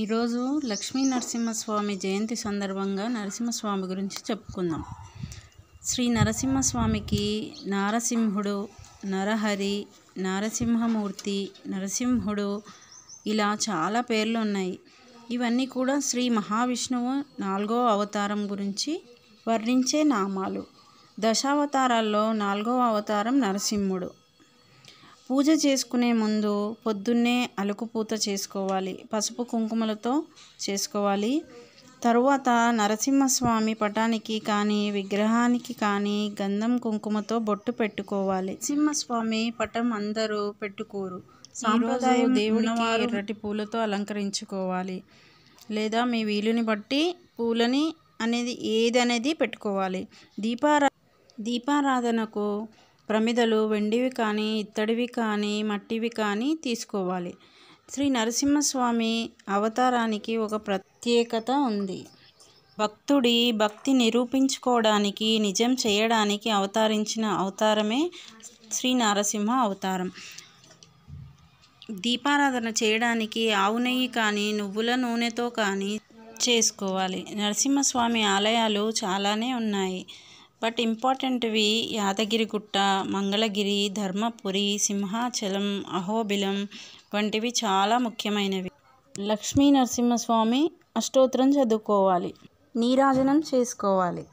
ఈరోజు లక్ష్మీ నరసింహస్వామి జయంతి సందర్భంగా నరసింహస్వామి గురించి చెప్పుకుందాం శ్రీ నరసింహస్వామికి నారసింహుడు నరహరి నారసింహమూర్తి నరసింహుడు ఇలా చాలా పేర్లు ఉన్నాయి ఇవన్నీ కూడా శ్రీ మహావిష్ణువు నాలుగో అవతారం గురించి వర్ణించే నామాలు దశావతారాల్లో నాలుగవ అవతారం నరసింహుడు పూజ చేసుకునే ముందు పొద్దున్నే అలుకుపూత చేసుకోవాలి పసుపు కుంకుమలతో చేసుకోవాలి తరువాత నరసింహస్వామి పటానికి కానీ విగ్రహానికి కానీ గంధం కుంకుమతో బొట్టు పెట్టుకోవాలి నరసింహస్వామి పటం అందరూ పెట్టుకోరు సాంప్రదాయం దేవునికి ఎర్రటి పూలతో అలంకరించుకోవాలి లేదా మీ వీలుని బట్టి పూలని అనేది ఏది అనేది పెట్టుకోవాలి దీపారా దీపారాధనకు ప్రమిదలు వెండివి కానీ ఇత్తడివి కానీ మట్టివి కానీ తీసుకోవాలి శ్రీ నరసింహస్వామి అవతారానికి ఒక ప్రత్యేకత ఉంది భక్తుడి భక్తి నిరూపించుకోవడానికి నిజం చేయడానికి అవతరించిన అవతారమే శ్రీ నరసింహ అవతారం దీపారాధన చేయడానికి ఆవు నెయ్యి కానీ నువ్వుల నూనెతో కానీ చేసుకోవాలి నరసింహస్వామి ఆలయాలు చాలానే ఉన్నాయి బట్ ఇంపార్టెంట్వి యాదగిరిగుట్ట మంగళగిరి ధర్మపురి సింహాచలం అహోబిలం వంటివి చాలా ముఖ్యమైనవి లక్ష్మీ నరసింహస్వామి అష్టోత్తరం చదువుకోవాలి నీరాజనం చేసుకోవాలి